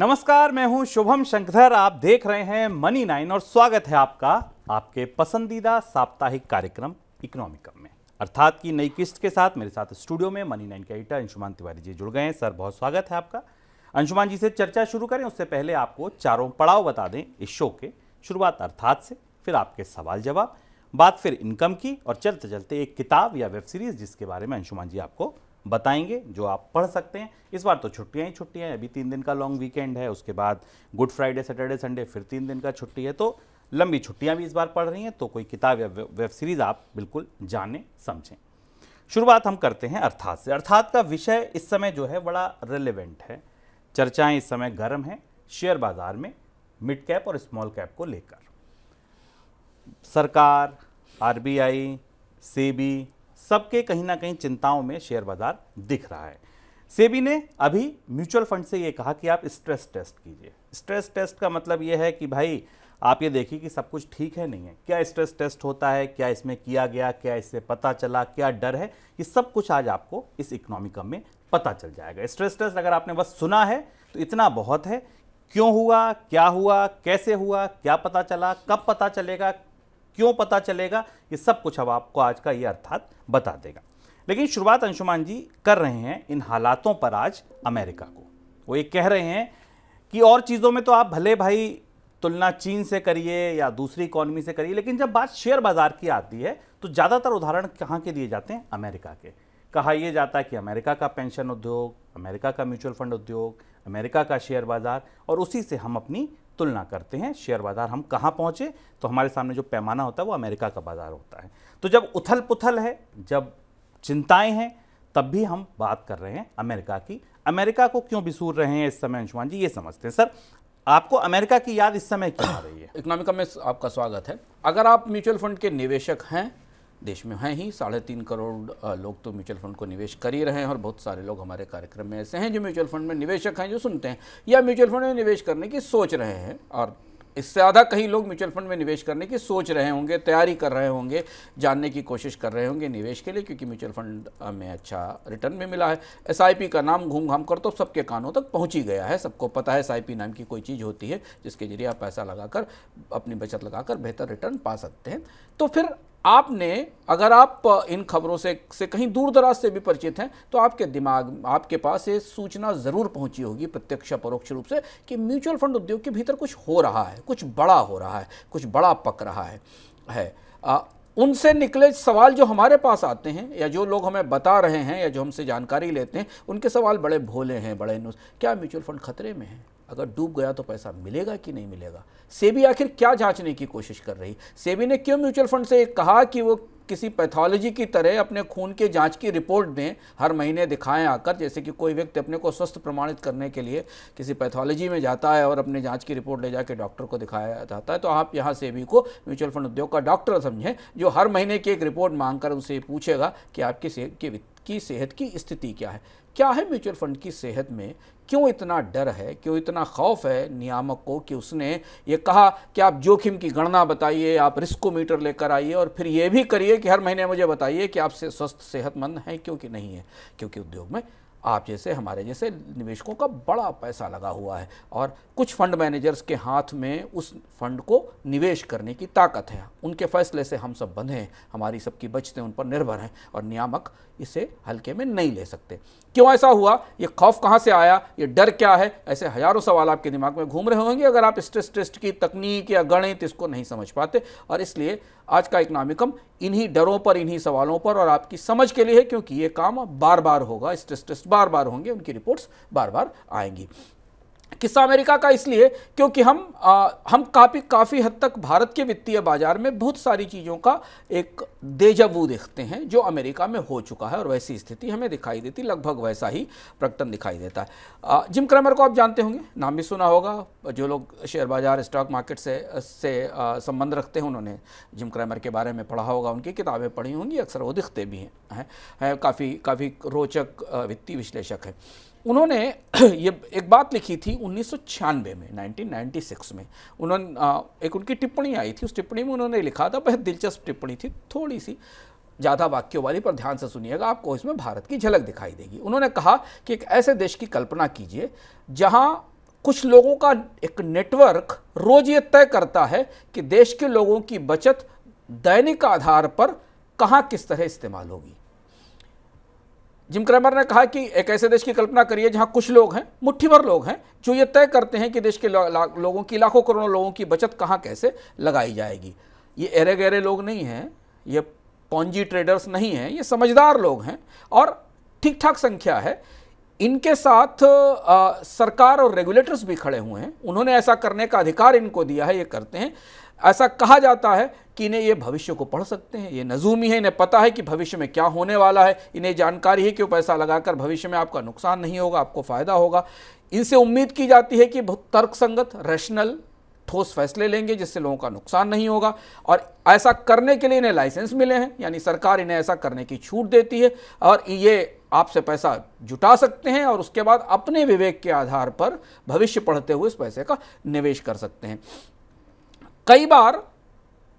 नमस्कार मैं हूं शुभम शंकर आप देख रहे हैं मनी नाइन और स्वागत है आपका आपके पसंदीदा साप्ताहिक कार्यक्रम इकोनॉमिकम में अर्थात की नई किस्त के साथ मेरे साथ स्टूडियो में मनी नाइन के एडिटर अंशुमान तिवारी जी जुड़ गए हैं सर बहुत स्वागत है आपका अंशुमान जी से चर्चा शुरू करें उससे पहले आपको चारों पड़ाव बता दें इस शो के शुरुआत अर्थात से फिर आपके सवाल जवाब बात फिर इनकम की और चलते चलते एक किताब या वेब सीरीज़ जिसके बारे में अंशुमान जी आपको बताएंगे जो आप पढ़ सकते हैं इस बार तो छुट्टियां ही छुट्टियां अभी तीन दिन का लॉन्ग वीकेंड है उसके बाद गुड फ्राइडे सैटरडे संडे फिर तीन दिन का छुट्टी है तो लंबी छुट्टियां भी इस बार पढ़ रही हैं तो कोई किताब या वेब सीरीज़ आप बिल्कुल जाने समझें शुरुआत हम करते हैं अर्थात से अर्थात का विषय इस समय जो है बड़ा रेलिवेंट है चर्चाएं इस समय गर्म हैं शेयर बाज़ार में मिड कैप और स्मॉल कैप को लेकर सरकार आरबीआई सेबी सबके कहीं ना कहीं चिंताओं में शेयर बाजार दिख रहा है सेबी ने अभी म्यूचुअल फंड से ये कहा कि आप स्ट्रेस टेस्ट कीजिए स्ट्रेस टेस्ट का मतलब ये है कि भाई आप ये देखिए कि सब कुछ ठीक है नहीं है क्या स्ट्रेस टेस्ट होता है क्या इसमें किया गया क्या इससे पता चला क्या डर है ये सब कुछ आज आपको इस इकोनॉमिकम में पता चल जाएगा स्ट्रेस टेस्ट अगर आपने बस सुना है तो इतना बहुत है क्यों हुआ क्या हुआ कैसे हुआ क्या पता चला कब पता चलेगा क्यों पता चलेगा ये सब कुछ अब आपको आज का ये अर्थात बता देगा लेकिन शुरुआत अंशुमान जी कर रहे हैं इन हालातों पर आज अमेरिका को वो ये कह रहे हैं कि और चीज़ों में तो आप भले भाई तुलना चीन से करिए या दूसरी इकोनॉमी से करिए लेकिन जब बात शेयर बाज़ार की आती है तो ज़्यादातर उदाहरण कहाँ के दिए जाते हैं अमेरिका के कहा यह जाता है कि अमेरिका का पेंशन उद्योग अमेरिका का म्यूचुअल फंड उद्योग अमेरिका का शेयर बाज़ार और उसी से हम अपनी तुलना करते हैं शेयर बाज़ार हम कहाँ पहुँचे तो हमारे सामने जो पैमाना होता है वो अमेरिका का बाज़ार होता है तो जब उथल पुथल है जब चिंताएं हैं तब भी हम बात कर रहे हैं अमेरिका की अमेरिका को क्यों बिसूर रहे हैं इस समय अंशुमान जी ये समझते हैं सर आपको अमेरिका की याद इस समय क्यों आ रही है इकोनॉमिका में आपका स्वागत है अगर आप म्यूचुअल फंड के निवेशक हैं देश में हैं ही साढ़े तीन करोड़ लोग तो म्यूचुअल फंड को निवेश कर ही रहे हैं और बहुत सारे लोग हमारे कार्यक्रम में ऐसे हैं जो म्यूचुअल फंड में निवेशक हैं जो सुनते हैं या म्यूचुअल फंड में निवेश करने की सोच रहे हैं और इससे आधा कहीं लोग म्यूचुअल फंड में निवेश करने की सोच रहे होंगे तैयारी कर रहे होंगे जानने की कोशिश कर रहे होंगे निवेश के लिए क्योंकि म्यूचुअल फंड में अच्छा रिटर्न भी मिला है एस का नाम घूम घाम कर तो सबके कानों तक पहुँच ही गया है सबको पता है एस नाम की कोई चीज़ होती है जिसके जरिए आप पैसा लगाकर अपनी बचत लगाकर बेहतर रिटर्न पा सकते हैं तो फिर आपने अगर आप इन खबरों से से कहीं दूर दराज से भी परिचित हैं तो आपके दिमाग आपके पास ये सूचना ज़रूर पहुंची होगी प्रत्यक्ष परोक्ष रूप से कि म्यूचुअल फंड उद्योग के भीतर कुछ हो रहा है कुछ बड़ा हो रहा है कुछ बड़ा पक रहा है है आ, उनसे निकले सवाल जो हमारे पास आते हैं या जो लोग हमें बता रहे हैं या जो हमसे जानकारी लेते हैं उनके सवाल बड़े भोले हैं बड़े क्या म्यूचुअल फंड खतरे में हैं अगर डूब गया तो पैसा मिलेगा कि नहीं मिलेगा सेबी आखिर क्या जांचने की कोशिश कर रही सेबी ने क्यों म्यूचुअल फंड से कहा कि वो किसी पैथोलॉजी की तरह अपने खून के जांच की रिपोर्ट दें हर महीने दिखाएं आकर जैसे कि कोई व्यक्ति अपने को स्वस्थ प्रमाणित करने के लिए किसी पैथोलॉजी में जाता है और अपने जांच की रिपोर्ट ले जाकर डॉक्टर को दिखाया जाता है तो आप यहाँ से भी को म्यूचुअल फंड उद्योग का डॉक्टर समझें जो हर महीने की एक रिपोर्ट मांग कर उनसे पूछेगा कि आपकी सेहत की सेहत की स्थिति क्या है क्या है म्यूचुअल फंड की सेहत में क्यों इतना डर है क्यों इतना खौफ है नियामक को कि उसने ये कहा कि आप जोखिम की गणना बताइए आप रिस्को मीटर लेकर आइए और फिर ये भी करिए कि हर महीने मुझे बताइए कि आप से स्वस्थ सेहतमंद हैं क्योंकि नहीं है क्योंकि उद्योग में आप जैसे हमारे जैसे निवेशकों का बड़ा पैसा लगा हुआ है और कुछ फंड मैनेजर्स के हाथ में उस फंड को निवेश करने की ताकत है उनके फैसले से हम सब बंधे हैं हमारी सबकी बचतें उन पर निर्भर हैं और नियामक इसे हल्के में नहीं ले सकते क्यों ऐसा हुआ ये खौफ कहाँ से आया ये डर क्या है ऐसे हजारों सवाल आपके दिमाग में घूम रहे होंगे अगर आप स्ट्रेस टेस्ट की तकनीक या गणित इसको नहीं समझ पाते और इसलिए आज का इकनॉमिकम इन्हीं डरों पर इन्हीं सवालों पर और आपकी समझ के लिए है क्योंकि ये काम बार बार होगा स्ट्रेस टेस्ट बार बार होंगे उनकी रिपोर्ट्स बार बार आएंगी किस्सा अमेरिका का इसलिए क्योंकि हम आ, हम काफ़ी काफ़ी हद तक भारत के वित्तीय बाजार में बहुत सारी चीज़ों का एक देजबू देखते हैं जो अमेरिका में हो चुका है और वैसी स्थिति हमें दिखाई देती लगभग वैसा ही प्रकटन दिखाई देता है आ, जिम क्रमर को आप जानते होंगे नाम भी सुना होगा जो लोग शेयर बाजार स्टॉक मार्केट से से संबंध रखते हैं उन्होंने जिम क्रैमर के बारे में पढ़ा होगा उनकी किताबें पढ़ी होंगी अक्सर वो दिखते भी हैं है, है, काफ़ी काफ़ी रोचक वित्तीय विश्लेषक है उन्होंने ये एक बात लिखी थी उन्नीस में 1996 में उन्होंने एक उनकी टिप्पणी आई थी उस टिप्पणी में उन्होंने लिखा था बहुत दिलचस्प टिप्पणी थी थोड़ी सी ज़्यादा वाक्यों वाली पर ध्यान से सुनिएगा आपको इसमें भारत की झलक दिखाई देगी उन्होंने कहा कि एक ऐसे देश की कल्पना कीजिए जहाँ कुछ लोगों का एक नेटवर्क रोज ये तय करता है कि देश के लोगों की बचत दैनिक आधार पर कहाँ किस तरह इस्तेमाल होगी जिम क्रैमर ने कहा कि एक ऐसे देश की कल्पना करिए जहां कुछ लोग हैं मुट्ठी भर लोग हैं जो ये तय करते हैं कि देश के लोगों की लाखों करोड़ों लोगों की बचत कहाँ कैसे लगाई जाएगी ये एरे गहरे लोग नहीं हैं ये पौजी ट्रेडर्स नहीं हैं ये समझदार लोग हैं और ठीक ठाक संख्या है इनके साथ आ, सरकार और रेगुलेटर्स भी खड़े हुए हैं उन्होंने ऐसा करने का अधिकार इनको दिया है ये करते हैं ऐसा कहा जाता है कि इन्हें ये भविष्य को पढ़ सकते हैं ये नजूमी है इन्हें पता है कि भविष्य में क्या होने वाला है इन्हें जानकारी है कि वो पैसा लगाकर भविष्य में आपका नुकसान नहीं होगा आपको फ़ायदा होगा इनसे उम्मीद की जाती है कि बहुत तर्कसंगत रैशनल ठोस फैसले लेंगे जिससे लोगों का नुकसान नहीं होगा और ऐसा करने के लिए इन्हें लाइसेंस मिले हैं यानी सरकार इन्हें ऐसा करने की छूट देती है और ये आपसे पैसा जुटा सकते हैं और उसके बाद अपने विवेक के आधार पर भविष्य पढ़ते हुए इस पैसे का निवेश कर सकते हैं कई बार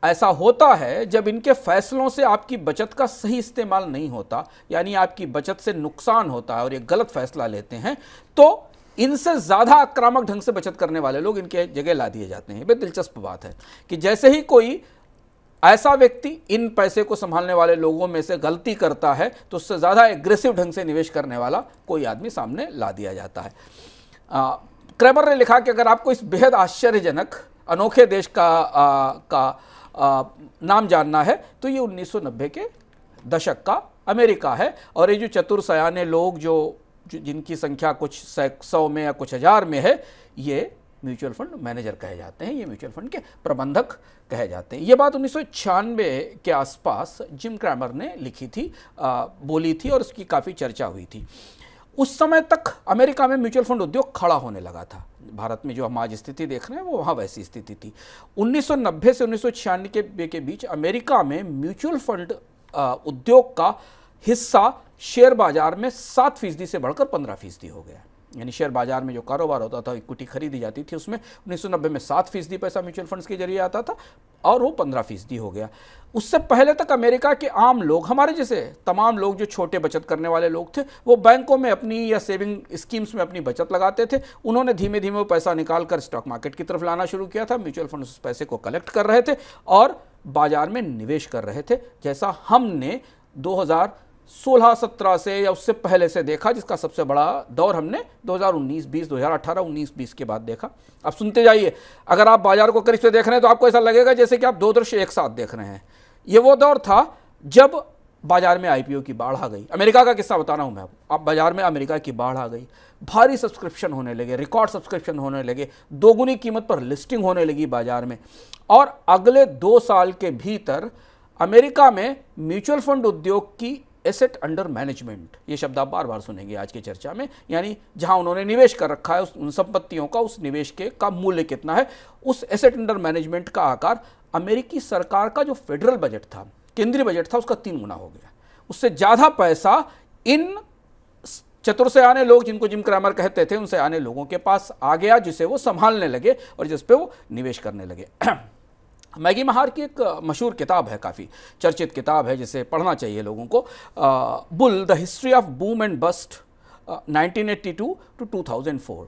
ऐसा होता है जब इनके फैसलों से आपकी बचत का सही इस्तेमाल नहीं होता यानी आपकी बचत से नुकसान होता है और ये गलत फैसला लेते हैं तो इनसे ज़्यादा आक्रामक ढंग से बचत करने वाले लोग इनके जगह ला दिए जाते हैं बे दिलचस्प बात है कि जैसे ही कोई ऐसा व्यक्ति इन पैसे को संभालने वाले लोगों में से गलती करता है तो उससे ज़्यादा एग्रेसिव ढंग से निवेश करने वाला कोई आदमी सामने ला दिया जाता है आ, क्रेमर ने लिखा कि अगर आपको इस बेहद आश्चर्यजनक अनोखे देश का आ, का नाम जानना है तो ये 1990 के दशक का अमेरिका है और ये जो चतुर सयाने लोग जो, जो जिनकी संख्या कुछ सौ में या कुछ हज़ार में है ये म्यूचुअल फंड मैनेजर कहे जाते हैं ये म्यूचुअल फंड के प्रबंधक कहे जाते हैं ये बात उन्नीस के आसपास जिम क्रैमर ने लिखी थी आ, बोली थी और उसकी काफ़ी चर्चा हुई थी उस समय तक अमेरिका में म्यूचुअल फंड उद्योग खड़ा होने लगा था भारत में जो हम आज स्थिति देख रहे हैं वो वहाँ वैसी स्थिति थी 1990 से उन्नीस के, के बीच अमेरिका में म्यूचुअल फंड उद्योग का हिस्सा शेयर बाजार में सात फीसदी से बढ़कर पंद्रह फीसदी हो गया यानी शेयर बाजार में जो कारोबार होता था इक्विटी खरीदी जाती थी उसमें उन्नीस में सात फीसदी पैसा म्यूचुअल फंड्स के जरिए आता था और वो पंद्रह फीसदी हो गया उससे पहले तक अमेरिका के आम लोग हमारे जैसे तमाम लोग जो छोटे बचत करने वाले लोग थे वो बैंकों में अपनी या सेविंग स्कीम्स में अपनी बचत लगाते थे उन्होंने धीमे धीमे वो पैसा निकाल कर स्टॉक मार्केट की तरफ लाना शुरू किया था म्यूचुअल फंड उस पैसे को कलेक्ट कर रहे थे और बाजार में निवेश कर रहे थे जैसा हमने दो सोलह सत्रह से या उससे पहले से देखा जिसका सबसे बड़ा दौर हमने 2019 20 2018 19 20 के बाद देखा अब सुनते जाइए अगर आप बाजार को करीब से देख रहे हैं तो आपको ऐसा लगेगा जैसे कि आप दो दृश्य एक साथ देख रहे हैं ये वो दौर था जब बाजार में आईपीओ की बाढ़ आ गई अमेरिका का किस्सा बता रहा हूँ मैं आप बाजार में अमेरिका की बाढ़ आ गई भारी सब्सक्रिप्शन होने लगे रिकॉर्ड सब्सक्रिप्शन होने लगे दोगुनी कीमत पर लिस्टिंग होने लगी बाजार में और अगले दो साल के भीतर अमेरिका में म्यूचुअल फंड उद्योग की एसेट अंडर मैनेजमेंट ये शब्द आप बार बार सुनेंगे आज की चर्चा में यानी जहां उन्होंने निवेश कर रखा है उस उन संपत्तियों का उस निवेश के का मूल्य कितना है उस एसेट अंडर मैनेजमेंट का आकार अमेरिकी सरकार का जो फेडरल बजट था केंद्रीय बजट था उसका तीन गुना हो गया उससे ज़्यादा पैसा इन चतुर से आने लोग जिनको जिम क्रैमर कहते थे उनसे आने लोगों के पास आ गया जिसे वो संभालने लगे और जिसपे वो निवेश करने लगे मैगी महार की एक मशहूर किताब है काफ़ी चर्चित किताब है जिसे पढ़ना चाहिए लोगों को bull the history of boom and bust 1982 to four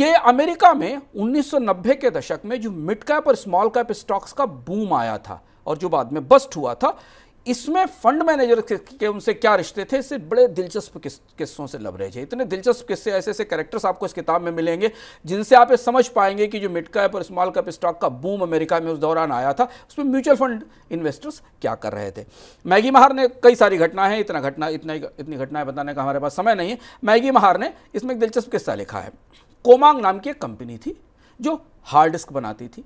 ये अमेरिका में 1990 के दशक में जो मिड कैप और स्मॉल कैप स्टॉक्स का बूम आया था और जो बाद में बस्ट हुआ था इसमें फंड मैनेजर के, उनसे क्या रिश्ते थे इससे बड़े दिलचस्प किस, किस्सों से लबरेज है इतने दिलचस्प किस्से ऐसे ऐसे कैरेक्टर्स आपको इस किताब में मिलेंगे जिनसे आप ये समझ पाएंगे कि जो मिड कैप और स्मॉल कैप स्टॉक का बूम अमेरिका में उस दौरान आया था उसमें म्यूचुअल फंड इन्वेस्टर्स क्या कर रहे थे मैगी महार ने कई सारी घटनाएं हैं इतना घटना इतना इतनी घटनाएं बताने का हमारे पास समय नहीं है मैगी महार ने इसमें एक दिलचस्प किस्सा लिखा है कोमांग नाम की एक कंपनी थी जो हार्ड डिस्क बनाती थी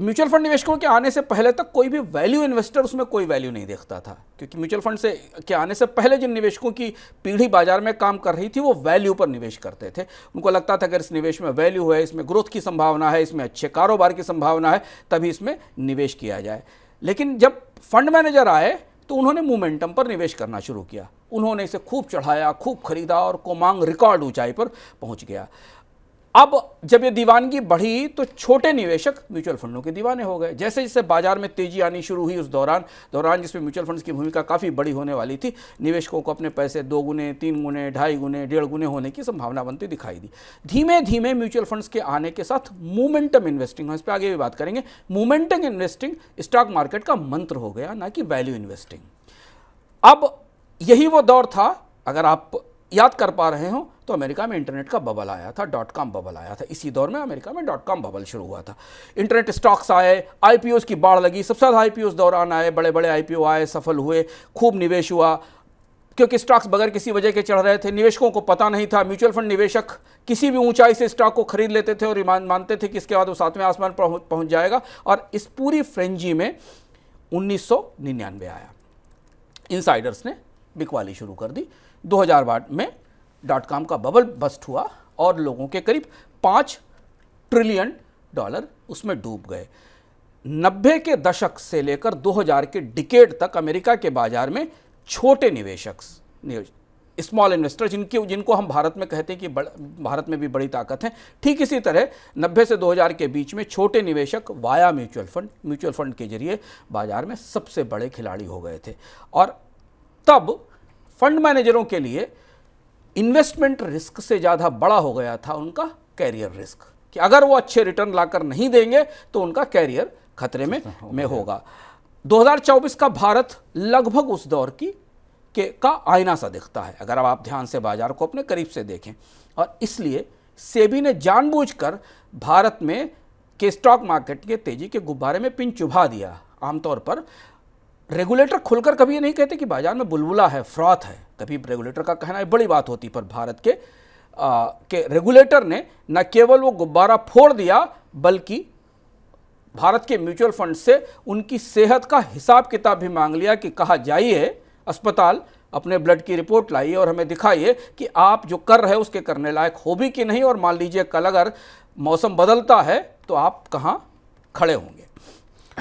म्यूचुअल फंड निवेशकों के आने से पहले तक कोई भी वैल्यू इन्वेस्टर उसमें कोई वैल्यू नहीं देखता था क्योंकि म्यूचुअल फंड से के आने से पहले जिन निवेशकों की पीढ़ी बाजार में काम कर रही थी वो वैल्यू पर निवेश करते थे उनको लगता था अगर इस निवेश में वैल्यू है इसमें ग्रोथ की संभावना है इसमें अच्छे कारोबार की संभावना है तभी इसमें निवेश किया जाए लेकिन जब फंड मैनेजर आए तो उन्होंने मोमेंटम पर निवेश करना शुरू किया उन्होंने इसे खूब चढ़ाया खूब खरीदा और कोमांग रिकॉर्ड ऊंचाई पर पहुंच गया अब जब ये दीवानगी बढ़ी तो छोटे निवेशक म्यूचुअल फंडों के दीवाने हो गए जैसे जैसे बाजार में तेजी आनी शुरू हुई उस दौरान दौरान जिसमें म्यूचुअल फंड्स की भूमिका काफ़ी बड़ी होने वाली थी निवेशकों को अपने पैसे दो गुने तीन गुने ढाई गुने डेढ़ गुने होने की संभावना बनती दिखाई दी धीमे धीमे म्यूचुअल फंड्स के आने के साथ मूवमेंटम इन्वेस्टिंग इस पर आगे भी बात करेंगे मूवमेंटम इन्वेस्टिंग स्टॉक मार्केट का मंत्र हो गया ना कि वैल्यू इन्वेस्टिंग अब यही वो दौर था अगर आप याद कर पा रहे हो तो अमेरिका में इंटरनेट का बबल आया था डॉट कॉम बबल आया था इसी दौर में अमेरिका में डॉट कॉम बबल शुरू हुआ था इंटरनेट स्टॉक्स आए आई की बाढ़ लगी सबसे ज़्यादा आई दौरान आए बड़े बड़े आई आए सफल हुए खूब निवेश हुआ क्योंकि स्टॉक्स बगैर किसी वजह के चढ़ रहे थे निवेशकों को पता नहीं था म्यूचुअल फंड निवेशक किसी भी ऊंचाई से स्टॉक को खरीद लेते थे और मानते थे कि इसके बाद वो सातवें आसमान पर पहुंच जाएगा और इस पूरी फ्रेंजी में उन्नीस आया इनसाइडर्स ने बिकवाली शुरू कर दी 2000 में डॉट कॉम का बबल बस्ट हुआ और लोगों के करीब पाँच ट्रिलियन डॉलर उसमें डूब गए नब्बे के दशक से लेकर 2000 के डिकेड तक अमेरिका के बाजार में छोटे निवेशक स्मॉल इन्वेस्टर जिनकी जिनको हम भारत में कहते हैं कि भारत में भी बड़ी ताकत है ठीक इसी तरह 90 से 2000 के बीच में छोटे निवेशक via mutual fund mutual fund के जरिए बाजार में सबसे बड़े खिलाड़ी हो गए थे और तब फंड मैनेजरों के लिए इन्वेस्टमेंट रिस्क से ज़्यादा बड़ा हो गया था उनका कैरियर रिस्क कि अगर वो अच्छे रिटर्न लाकर नहीं देंगे तो उनका कैरियर खतरे में हो में होगा 2024 का भारत लगभग उस दौर की के का आईना सा दिखता है अगर आप ध्यान से बाजार को अपने करीब से देखें और इसलिए सेबी ने जानबूझकर भारत में के स्टॉक मार्केट के तेजी के गुब्बारे में पिन चुभा दिया आमतौर पर रेगुलेटर खुलकर कभी ये नहीं कहते कि बाजार में बुलबुला है फ्रॉथ है कभी रेगुलेटर का कहना एक बड़ी बात होती पर भारत के आ, के रेगुलेटर ने न केवल वो गुब्बारा फोड़ दिया बल्कि भारत के म्यूचुअल फंड से उनकी सेहत का हिसाब किताब भी मांग लिया कि कहा जाइए अस्पताल अपने ब्लड की रिपोर्ट लाइए और हमें दिखाइए कि आप जो कर रहे हो उसके करने लायक हो भी कि नहीं और मान लीजिए कल अगर मौसम बदलता है तो आप कहाँ खड़े होंगे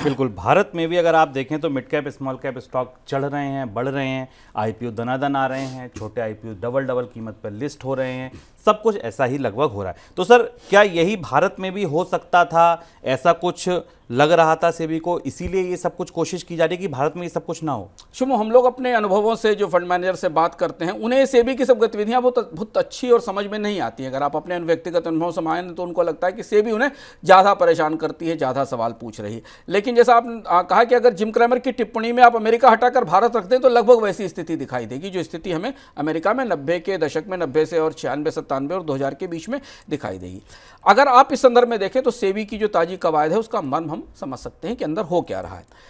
बिल्कुल भारत में भी अगर आप देखें तो mid cap small cap stock चढ़ रहे हैं बढ़ रहे हैं आईपीओ दनादन आ रहे हैं छोटे आईपीओ डबल डबल कीमत पर लिस्ट हो रहे हैं सब कुछ ऐसा ही लगभग हो रहा है तो सर क्या यही भारत में भी हो सकता था ऐसा कुछ लग रहा था सेबी को इसीलिए ये सब कुछ कोशिश की जा रही है कि भारत में ये सब कुछ ना हो शुभ हम लोग अपने अनुभवों से जो फंड मैनेजर से बात करते हैं उन्हें सेबी की सब गतिविधियां बहुत बहुत अच्छी और समझ में नहीं आती है अगर आप अपने व्यक्तिगत अनुभव से तो उनको लगता है कि सेबी उन्हें ज़्यादा परेशान करती है ज़्यादा सवाल पूछ रही है लेकिन जैसा आप कहा कि अगर जिम क्रैमर की टिप्पणी में आप अमेरिका हटाकर भारत रखते हैं तो लगभग वैसी स्थिति दिखाई देगी जो स्थिति हमें अमेरिका में नब्बे के दशक में नब्बे से और छियानवे सत्ता सत्तानवे और दो के बीच में दिखाई देगी अगर आप इस संदर्भ में देखें तो सेवी की जो ताजी कवायद है उसका मर्म हम समझ सकते हैं कि अंदर हो क्या रहा है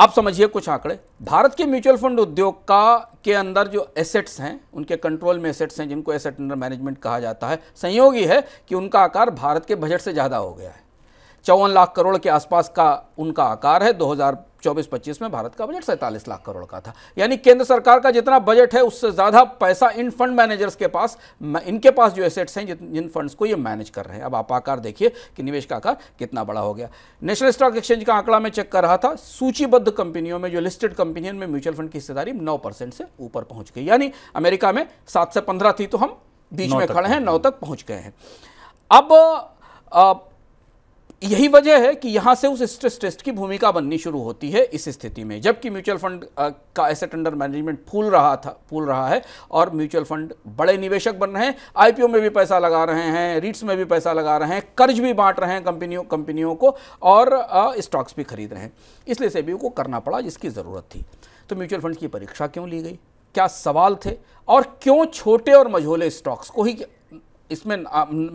अब समझिए कुछ आंकड़े भारत के म्यूचुअल फंड उद्योग का के अंदर जो एसेट्स हैं उनके कंट्रोल में एसेट्स हैं जिनको एसेट अंडर मैनेजमेंट कहा जाता है संयोग ही है कि उनका आकार भारत के बजट से ज़्यादा हो गया है चौवन लाख करोड़ के आसपास का उनका आकार है 24-25 में भारत का बजट सैंतालीस लाख करोड़ का था यानी केंद्र सरकार का जितना बजट है उससे ज़्यादा पैसा इन फंड मैनेजर्स के पास इनके पास जो एसेट्स हैं जिन फंड्स को ये मैनेज कर रहे हैं अब आप आकार देखिए कि निवेश का आकार कितना बड़ा हो गया नेशनल स्टॉक एक्सचेंज का आंकड़ा मैं चेक कर रहा था सूचीबद्ध कंपनियों में जो लिस्टेड कंपनियों में म्यूचुअल फंड की हिस्सेदारी नौ से ऊपर पहुंच गई यानी अमेरिका में सात से पंद्रह थी तो हम बीच में खड़े हैं नौ तक पहुंच गए हैं अब यही वजह है कि यहाँ से उस स्ट्रेस टेस्ट की भूमिका बननी शुरू होती है इस स्थिति में जबकि म्यूचुअल फंड का एसेट अंडर मैनेजमेंट फूल रहा था फूल रहा है और म्यूचुअल फंड बड़े निवेशक बन रहे हैं आईपीओ में भी पैसा लगा रहे हैं रीट्स में भी पैसा लगा रहे हैं कर्ज भी बांट रहे हैं कंपनियों कंपनियों को और स्टॉक्स भी खरीद रहे हैं इसलिए सेबी को करना पड़ा जिसकी ज़रूरत थी तो म्यूचुअल फंड की परीक्षा क्यों ली गई क्या सवाल थे और क्यों छोटे और मझोले स्टॉक्स को ही इसमें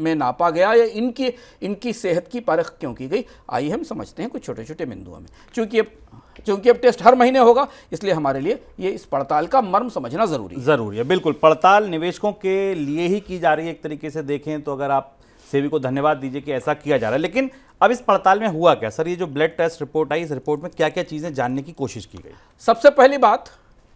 में नापा गया या इनकी इनकी सेहत की परख क्यों की गई आइए हम समझते हैं कुछ छोटे छोटे बिंदुओं में चूँकि अब चूँकि अब टेस्ट हर महीने होगा इसलिए हमारे लिए ये इस पड़ताल का मर्म समझना ज़रूरी है ज़रूरी है बिल्कुल पड़ताल निवेशकों के लिए ही की जा रही है एक तरीके से देखें तो अगर आप सेवी को धन्यवाद दीजिए कि ऐसा किया जा रहा है लेकिन अब इस पड़ताल में हुआ क्या सर ये जो ब्लड टेस्ट रिपोर्ट आई इस रिपोर्ट में क्या क्या चीज़ें जानने की कोशिश की गई सबसे पहली बात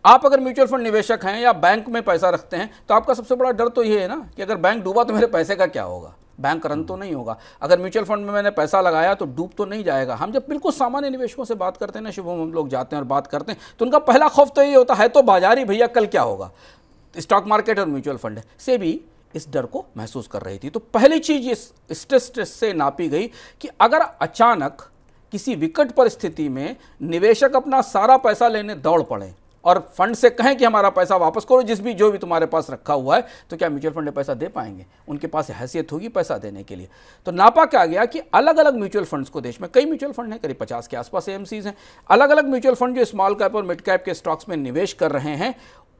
आप अगर म्यूचुअल फंड निवेशक हैं या बैंक में पैसा रखते हैं तो आपका सबसे बड़ा डर तो ये है ना कि अगर बैंक डूबा तो मेरे पैसे का क्या होगा बैंक रन तो नहीं होगा अगर म्यूचुअल फंड में मैंने पैसा लगाया तो डूब तो नहीं जाएगा हम जब बिल्कुल सामान्य निवेशकों से बात करते हैं ना शुभम हम लोग जाते हैं और बात करते हैं तो उनका पहला खौफ तो ये होता है तो बाजारी भैया कल क्या होगा स्टॉक मार्केट और म्यूचुअल फंड से भी इस डर को महसूस कर रही थी तो पहली चीज इस स्ट्रेस स्ट्रेस से नापी गई कि अगर अचानक किसी विकट परिस्थिति में निवेशक अपना सारा पैसा लेने दौड़ पड़े और फंड से कहें कि हमारा पैसा वापस करो जिस भी जो भी तुम्हारे पास रखा हुआ है तो क्या म्यूचुअल फंड पैसा दे पाएंगे उनके पास हैसियत होगी पैसा देने के लिए तो नापा क्या गया कि अलग अलग म्यूचुअल फंड्स को देश में कई म्यूचुअल फंड हैं करीब पचास के आसपास एमसीज हैं अलग अलग म्यूचुअल फंड जो स्मॉल कैप और मिड कैप के स्टॉक्स में निवेश कर रहे हैं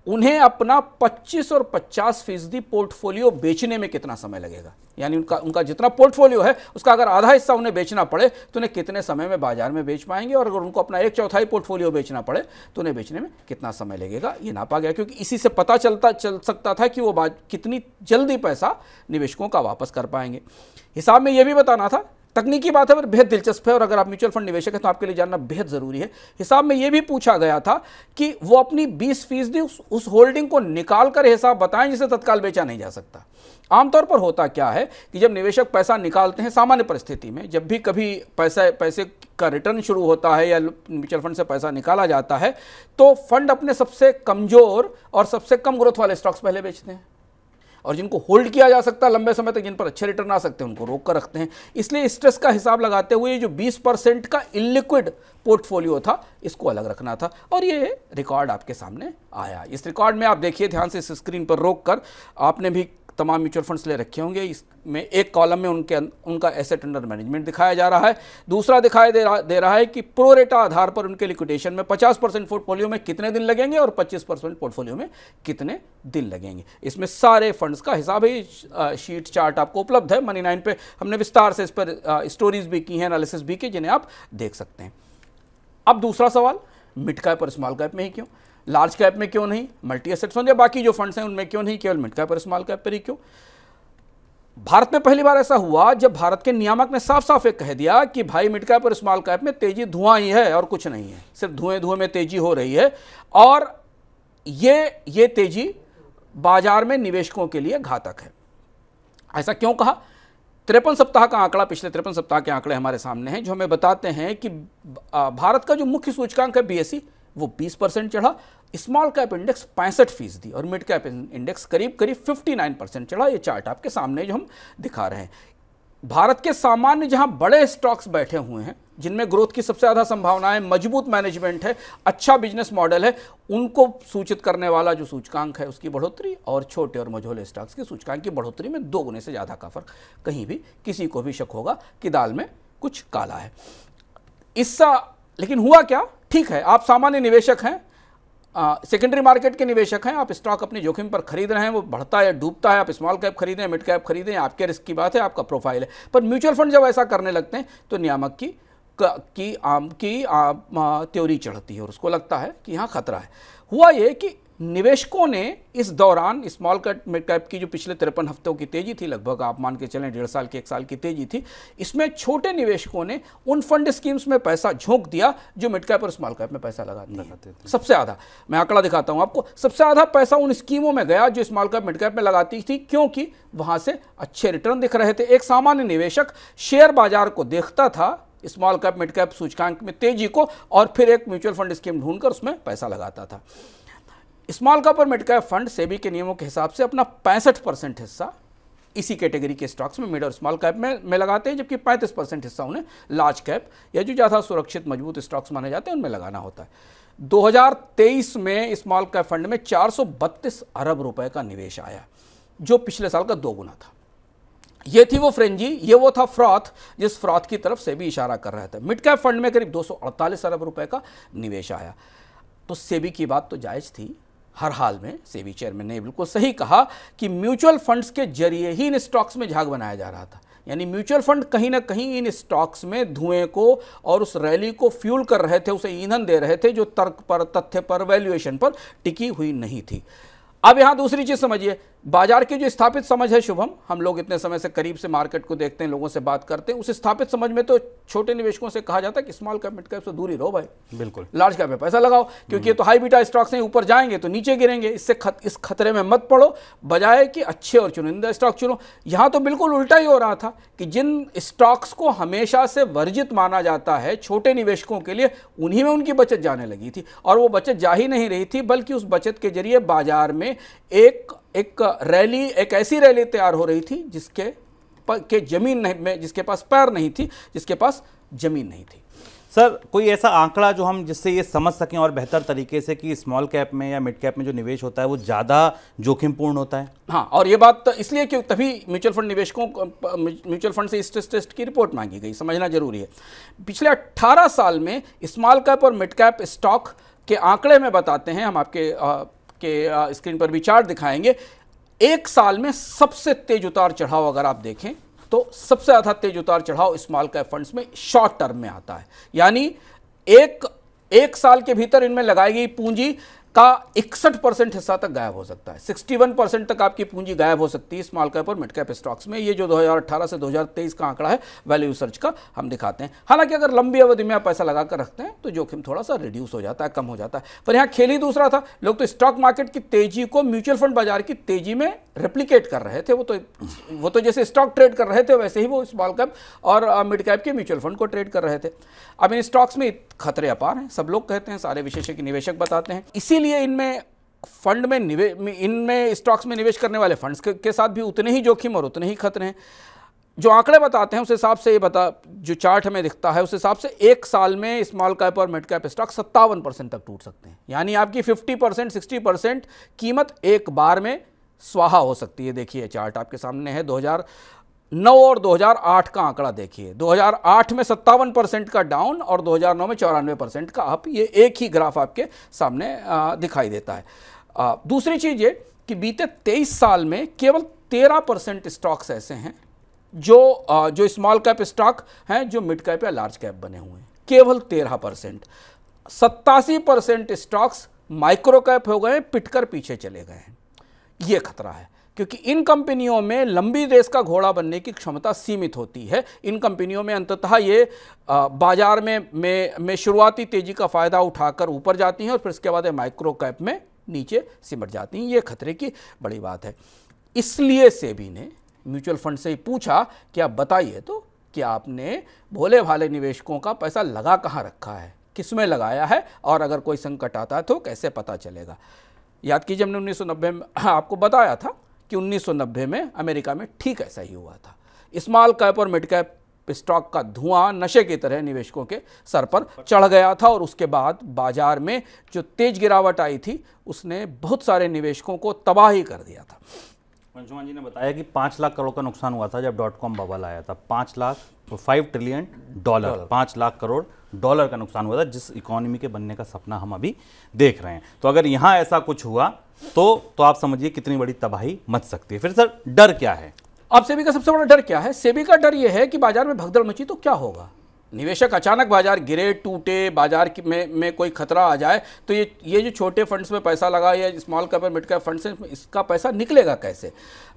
उन्हें अपना 25 और 50 फीसदी पोर्टफोलियो बेचने में कितना समय लगेगा यानी उनका उनका जितना पोर्टफोलियो है उसका अगर आधा हिस्सा उन्हें बेचना पड़े तो उन्हें कितने समय में बाजार में बेच पाएंगे और अगर उनको अपना एक चौथाई पोर्टफोलियो बेचना पड़े तो उन्हें बेचने में कितना समय लगेगा ये नापा गया क्योंकि इसी से पता चलता चल सकता था कि वो कितनी जल्दी पैसा निवेशकों का वापस कर पाएंगे हिसाब में यह भी बताना था तकनीकी बात है पर बेहद दिलचस्प है और अगर आप म्यूचुअल फंड निवेशक हैं तो आपके लिए जानना बेहद ज़रूरी है हिसाब में ये भी पूछा गया था कि वो अपनी बीस फीसदी उस, उस होल्डिंग को निकाल कर हिसाब बताएं जिसे तत्काल बेचा नहीं जा सकता आमतौर पर होता क्या है कि जब निवेशक पैसा निकालते हैं सामान्य परिस्थिति में जब भी कभी पैसा पैसे का रिटर्न शुरू होता है या म्यूचुअल फंड से पैसा निकाला जाता है तो फंड अपने सबसे कमज़ोर और सबसे कम ग्रोथ वाले स्टॉक्स पहले बेचते हैं और जिनको होल्ड किया जा सकता है लंबे समय तक जिन पर अच्छे रिटर्न आ सकते हैं उनको रोक कर रखते हैं इसलिए स्ट्रेस का हिसाब लगाते हुए जो 20 परसेंट का इलिक्विड पोर्टफोलियो था इसको अलग रखना था और ये रिकॉर्ड आपके सामने आया इस रिकॉर्ड में आप देखिए ध्यान से इस स्क्रीन पर रोक कर आपने भी तमाम म्यूचुअल फंड्स ले रखे होंगे इसमें एक कॉलम में उनके अं-, उनका एसेट अंडर मैनेजमेंट दिखाया जा रहा है दूसरा दिखाया दे रहा दे रहा है कि प्रोरेटा आधार पर उनके लिक्विडेशन में 50 परसेंट पोर्टफोलियो में कितने दिन लगेंगे और 25 परसेंट पोर्टफोलियो में कितने दिन लगेंगे इसमें सारे फंड्स का हिसाब ही शीट चार्ट आपको उपलब्ध है मनी नाइन पर हमने विस्तार से इस पर स्टोरीज भी की हैं एनालिसिस भी की जिन्हें आप देख सकते हैं अब दूसरा सवाल मिड कैप और स्मॉल कैप में ही क्यों लार्ज कैप में क्यों नहीं मल्टी एसेट फंड या बाकी जो फंड्स हैं उनमें क्यों नहीं केवल मिड कैप और स्मॉल कैप पर ही क्यों भारत में पहली बार ऐसा हुआ जब भारत के नियामक ने साफ साफ एक कह दिया कि भाई मिड कैप और स्मॉल कैप में तेजी धुआं ही है और कुछ नहीं है सिर्फ धुएं धुएं में तेजी हो रही है और ये ये तेजी बाजार में निवेशकों के लिए घातक है ऐसा क्यों कहा तिरपन सप्ताह का आंकड़ा पिछले तिरपन सप्ताह के आंकड़े हमारे सामने हैं जो हमें बताते हैं कि भारत का जो मुख्य सूचकांक है बी e, वो 20 परसेंट चढ़ा स्मॉल कैप इंडेक्स पैंसठ फीसदी और मिड कैप इंडेक्स करीब करीब 59 परसेंट चढ़ा ये चार्ट आपके सामने जो हम दिखा रहे हैं भारत के सामान्य जहां बड़े स्टॉक्स बैठे हुए हैं जिनमें ग्रोथ की सबसे ज़्यादा संभावना है मजबूत मैनेजमेंट है अच्छा बिजनेस मॉडल है उनको सूचित करने वाला जो सूचकांक है उसकी बढ़ोतरी और छोटे और मझोले स्टॉक्स के सूचकांक की बढ़ोतरी में दो गुने से ज़्यादा का फर्क कहीं भी किसी को भी शक होगा कि दाल में कुछ काला है इसका लेकिन हुआ क्या ठीक है आप सामान्य निवेशक हैं सेकेंडरी मार्केट के निवेशक हैं आप स्टॉक अपने जोखिम पर खरीद रहे हैं वो बढ़ता है डूबता है आप स्मॉल कैप खरीदें मिड कैप खरीदें आपके रिस्क की बात है आपका प्रोफाइल है पर म्यूचुअल फंड जब ऐसा करने लगते हैं तो नियामक की की आम की त्योरी चढ़ती है और उसको लगता है कि यहाँ खतरा है हुआ ये कि निवेशकों ने इस दौरान स्मॉल कट मिड कैप की जो पिछले तिरपन हफ्तों की तेजी थी लगभग आप मान के चलें डेढ़ साल की एक साल की तेजी थी इसमें छोटे निवेशकों ने उन फंड स्कीम्स में पैसा झोंक दिया जो मिड कैप और स्मॉल कैप में पैसा लगाते लगाते थे सबसे आधा मैं आंकड़ा दिखाता हूं आपको सबसे आधा पैसा उन स्कीमों में गया जो स्मॉल कैप मिड कैप में लगाती थी क्योंकि वहां से अच्छे रिटर्न दिख रहे थे एक सामान्य निवेशक शेयर बाजार को देखता था स्मॉल कैप मिड कैप सूचकांक में तेजी को और फिर एक म्यूचुअल फंड स्कीम ढूंढकर उसमें पैसा लगाता था स्मॉल कैप और मिड कैप फंड सेबी के नियमों के हिसाब से अपना पैंसठ परसेंट हिस्सा इसी कैटेगरी के स्टॉक्स में मिड और स्मॉल कैप में में लगाते हैं जबकि 35 परसेंट हिस्सा उन्हें लार्ज कैप या जो ज़्यादा सुरक्षित मजबूत स्टॉक्स माने जाते हैं उनमें लगाना होता है 2023 में स्मॉल कैप फंड में चार अरब रुपए का निवेश आया जो पिछले साल का दो गुना था ये थी वो फ्रेंजी ये वो था फ्रॉथ जिस फ्रॉथ की तरफ से भी इशारा कर रहा था मिड कैप फंड में करीब दो अरब रुपए का निवेश आया तो सेबी की बात तो जायज़ थी हर हाल में सेबी चेयरमैन ने बिल्कुल सही कहा कि म्यूचुअल फंड्स के जरिए ही इन स्टॉक्स में झाग बनाया जा रहा था यानी म्यूचुअल फंड कहीं ना कहीं इन स्टॉक्स में धुएं को और उस रैली को फ्यूल कर रहे थे उसे ईंधन दे रहे थे जो तर्क पर तथ्य पर वैल्यूएशन पर टिकी हुई नहीं थी अब यहां दूसरी चीज समझिए बाजार की जो स्थापित समझ है शुभम हम लोग इतने समय से करीब से मार्केट को देखते हैं लोगों से बात करते हैं उस स्थापित समझ में तो छोटे निवेशकों से कहा जाता है कि स्मॉल कैप मिड कैप से दूरी रहो भाई बिल्कुल लार्ज कैप में पैसा लगाओ क्योंकि ये तो हाई बीटा स्टॉक्स हैं ऊपर जाएंगे तो नीचे गिरेंगे इससे खत, इस खतरे में मत पड़ो बजाय कि अच्छे और चुनिंदा स्टॉक चुनो यहाँ तो बिल्कुल उल्टा ही हो रहा था कि जिन स्टॉक्स को हमेशा से वर्जित माना जाता है छोटे निवेशकों के लिए उन्हीं में उनकी बचत जाने लगी थी और वो बचत जा ही नहीं रही थी बल्कि उस बचत के जरिए बाजार में में एक एक रैली एक ऐसी रैली तैयार हो रही थी जिसके के जमीन नहीं में जिसके पास पैर नहीं थी जिसके पास जमीन नहीं थी सर कोई ऐसा आंकड़ा जो हम जिससे ये समझ सकें और बेहतर तरीके से कि स्मॉल कैप में या मिड कैप में जो निवेश होता है वो ज़्यादा जोखिमपूर्ण होता है हाँ और ये बात तो इसलिए कि तभी म्यूचुअल फंड निवेशकों म्यूचुअल फंड से स्ट्रेस टेस्ट की रिपोर्ट मांगी गई समझना जरूरी है पिछले 18 साल में स्मॉल कैप और मिड कैप स्टॉक के आंकड़े में बताते हैं हम आपके आपके स्क्रीन पर भी चार्ट दिखाएंगे एक साल में सबसे तेज उतार चढ़ाव अगर आप देखें तो सबसे ज़्यादा तेज उतार चढ़ाव स्मॉल कैप फंड्स में शॉर्ट टर्म में आता है यानी एक एक साल के भीतर इनमें लगाई गई पूंजी का इकसठ परसेंट हिस्सा तक गायब हो सकता है 61 परसेंट तक आपकी पूंजी गायब हो सकती है स्मॉल कैप और मिड कैप स्टॉक्स में ये जो 2018 से 2023 का आंकड़ा है वैल्यू सर्च का हम दिखाते हैं हालांकि अगर लंबी अवधि में आप पैसा लगाकर रखते हैं तो जोखिम थोड़ा सा रिड्यूस हो जाता है कम हो जाता है पर यहाँ खेल ही दूसरा था लोग तो स्टॉक मार्केट की तेजी को म्यूचुअल फंड बाजार की तेजी में रेप्लीकेट कर रहे थे वो तो वो तो जैसे स्टॉक ट्रेड कर रहे थे वैसे ही वो स्मॉल कैप और मिड कैप के म्यूचुअल फंड को ट्रेड कर रहे थे अब इन स्टॉक्स में खतरे अपार हैं सब लोग कहते हैं सारे विशेषज्ञ निवेशक बताते हैं इसीलिए इसीलिए इनमें फंड में निवेश इनमें स्टॉक्स में निवेश करने वाले फंड्स के, के साथ भी उतने ही जोखिम और उतने ही खतरे हैं जो आंकड़े बताते हैं उस हिसाब से ये बता जो चार्ट हमें दिखता है उस हिसाब से एक साल में स्मॉल कैप और मिड कैप स्टॉक सत्तावन परसेंट तक टूट सकते हैं यानी आपकी फिफ्टी परसेंट सिक्सटी परसेंट कीमत एक बार में स्वाहा हो सकती है देखिए चार्ट आपके सामने है 2000 नौ और 2008 का आंकड़ा देखिए 2008 में सत्तावन परसेंट का डाउन और 2009 में चौरानवे परसेंट का अप ये एक ही ग्राफ आपके सामने दिखाई देता है दूसरी चीज़ ये कि बीते 23 साल में केवल 13 परसेंट स्टॉक्स ऐसे हैं जो जो स्मॉल कैप स्टॉक हैं जो मिड कैप या लार्ज कैप बने हुए हैं केवल 13 परसेंट सत्तासी परसेंट स्टॉक्स माइक्रो कैप हो गए पिटकर पीछे चले गए हैं ये खतरा है क्योंकि इन कंपनियों में लंबी रेस का घोड़ा बनने की क्षमता सीमित होती है इन कंपनियों में अंततः ये बाजार में में, में शुरुआती तेजी का फ़ायदा उठाकर ऊपर जाती हैं और फिर इसके बाद ये माइक्रो कैप में नीचे सिमट जाती हैं ये खतरे की बड़ी बात है इसलिए सेबी ने म्यूचुअल फंड से पूछा कि आप बताइए तो कि आपने भोले भाले निवेशकों का पैसा लगा कहाँ रखा है किस में लगाया है और अगर कोई संकट आता है तो कैसे पता चलेगा याद कीजिए हमने 1990 में आपको बताया था कि 1990 में अमेरिका में ठीक ऐसा ही हुआ था स्मॉल कैप और मिड कैप स्टॉक का धुआं नशे की तरह निवेशकों के सर पर चढ़ गया था और उसके बाद बाजार में जो तेज गिरावट आई थी उसने बहुत सारे निवेशकों को तबाह ही कर दिया था मंजुमान जी ने बताया कि पाँच लाख करोड़ का नुकसान हुआ था जब डॉट कॉम बबल आया था पाँच लाख फाइव ट्रिलियन डॉलर पाँच लाख करोड़ डॉलर का नुकसान हुआ था जिस इकोनॉमी के बनने का सपना हम अभी देख रहे हैं तो अगर यहाँ ऐसा कुछ हुआ तो तो आप समझिए कितनी बड़ी तबाही मच सकती है फिर सर डर क्या है अब सेबी का सबसे बड़ा डर क्या है सेबी का डर यह है कि बाजार में भगदड़ मची तो क्या होगा निवेशक अचानक बाजार गिरे टूटे बाजार की में में कोई खतरा आ जाए तो ये ये जो छोटे फंड्स में पैसा लगा या small cap mid cap fund से इसका पैसा निकलेगा कैसे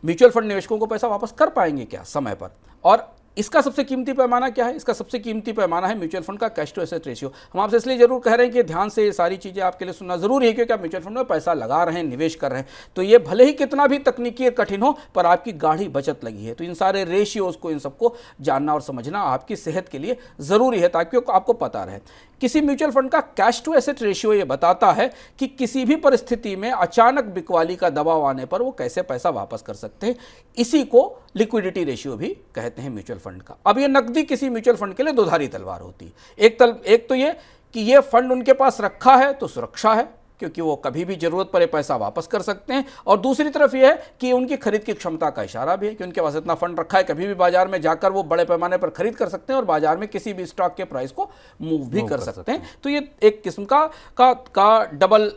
म्यूचुअल फंड निवेशकों को पैसा वापस कर पाएंगे क्या समय पर और इसका सबसे कीमती पैमाना क्या है इसका सबसे कीमती पैमाना है म्यूचुअल फंड का कैश टू एसेट रेशियो हम आपसे इसलिए जरूर कह रहे हैं कि ध्यान से ये सारी चीज़ें आपके लिए सुनना जरूरी है क्योंकि आप म्यूचुअल फंड में पैसा लगा रहे हैं निवेश कर रहे हैं तो ये भले ही कितना भी तकनीकी कठिन हो पर आपकी गाढ़ी बचत लगी है तो इन सारे रेशियोज़ को इन सबको जानना और समझना आपकी सेहत के लिए ज़रूरी है ताकि आपको पता रहे किसी म्यूचुअल फंड का कैश टू एसेट रेशियो ये बताता है कि किसी भी परिस्थिति में अचानक बिकवाली का दबाव आने पर वो कैसे पैसा वापस कर सकते हैं इसी को लिक्विडिटी रेशियो भी कहते हैं म्यूचुअल फंड का अब ये नकदी किसी म्यूचुअल फंड के लिए दोधारी तलवार होती है एक तल एक तो ये कि ये फंड उनके पास रखा है तो सुरक्षा है क्योंकि वो कभी भी ज़रूरत पड़े पैसा वापस कर सकते हैं और दूसरी तरफ यह है कि उनकी खरीद की क्षमता का इशारा भी है कि उनके पास इतना फंड रखा है कभी भी बाजार में जाकर वो बड़े पैमाने पर खरीद कर सकते हैं और बाजार में किसी भी स्टॉक के प्राइस को मूव भी कर, कर सकते हैं तो ये एक किस्म का का, का डबल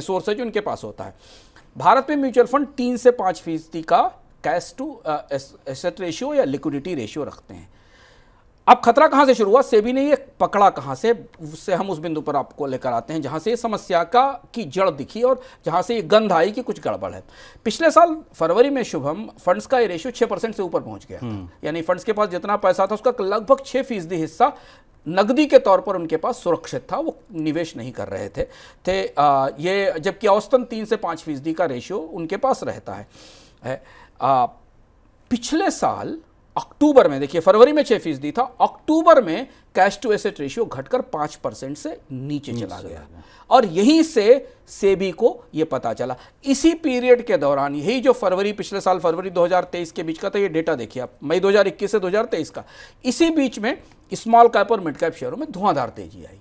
रिसोर्स है जो उनके पास होता है भारत में म्यूचुअल फंड तीन से पाँच फीसदी का कैश टू एसेट रेशियो या लिक्विडिटी रेशियो रखते हैं अब खतरा कहाँ से शुरू हुआ सेबी ने ये पकड़ा कहाँ से उससे हम उस बिंदु पर आपको लेकर आते हैं जहाँ से ये समस्या का की जड़ दिखी और जहाँ से ये गंध आई कि कुछ गड़बड़ है पिछले साल फरवरी में शुभम फंड्स का ये रेशियो छः परसेंट से ऊपर पहुँच गया हम्म। यानी फंड्स के पास जितना पैसा था उसका लगभग छः फीसदी हिस्सा नकदी के तौर पर उनके पास सुरक्षित था वो निवेश नहीं कर रहे थे थे आ, ये जबकि औसतन तीन से पाँच फीसदी का रेशियो उनके पास रहता है, है आ, पिछले साल अक्टूबर में देखिए फरवरी में छह फीसदी था अक्टूबर में कैश टू एसेट रेशियो घटकर पांच परसेंट से नीचे चला गया और यहीं से सेबी को यह पता चला इसी पीरियड के दौरान यही जो फरवरी पिछले साल फरवरी 2023 के बीच का था ये डेटा देखिए आप मई 2021 से 2023 का इसी बीच में स्मॉल कैप और मिड कैप शेयरों में धुआंधार तेजी आई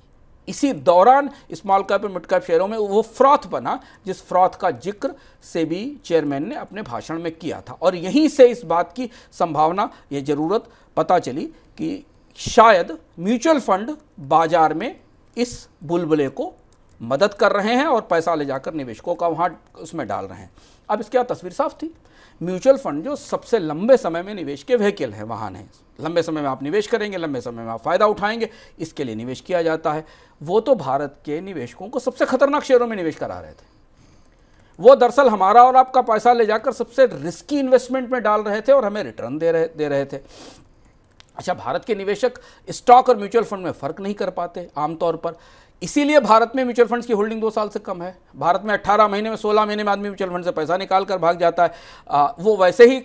इसी दौरान स्मॉल कैप और मिड कैप शेयरों में वो फ्रॉथ बना जिस फ्रॉथ का जिक्र से भी चेयरमैन ने अपने भाषण में किया था और यहीं से इस बात की संभावना ये ज़रूरत पता चली कि शायद म्यूचुअल फंड बाजार में इस बुलबुले को मदद कर रहे हैं और पैसा ले जाकर निवेशकों का वहाँ उसमें डाल रहे हैं अब इसके बाद तस्वीर साफ थी म्यूचुअल फंड जो सबसे लंबे समय में निवेश के व्हीकल हैं वाहन हैं लंबे समय में आप निवेश करेंगे लंबे समय में आप फ़ायदा उठाएंगे इसके लिए निवेश किया जाता है वो तो भारत के निवेशकों को सबसे खतरनाक शेयरों में निवेश करा रहे थे वो दरअसल हमारा और आपका पैसा ले जाकर सबसे रिस्की इन्वेस्टमेंट में डाल रहे थे और हमें रिटर्न दे रहे दे रहे थे अच्छा भारत के निवेशक स्टॉक और म्यूचुअल फंड में फ़र्क नहीं कर पाते आमतौर पर इसीलिए भारत में म्यूचुअल फंड्स की होल्डिंग दो साल से कम है भारत में 18 महीने में 16 महीने में आदमी म्यूचुअल फंड से पैसा निकाल कर भाग जाता है आ, वो वैसे ही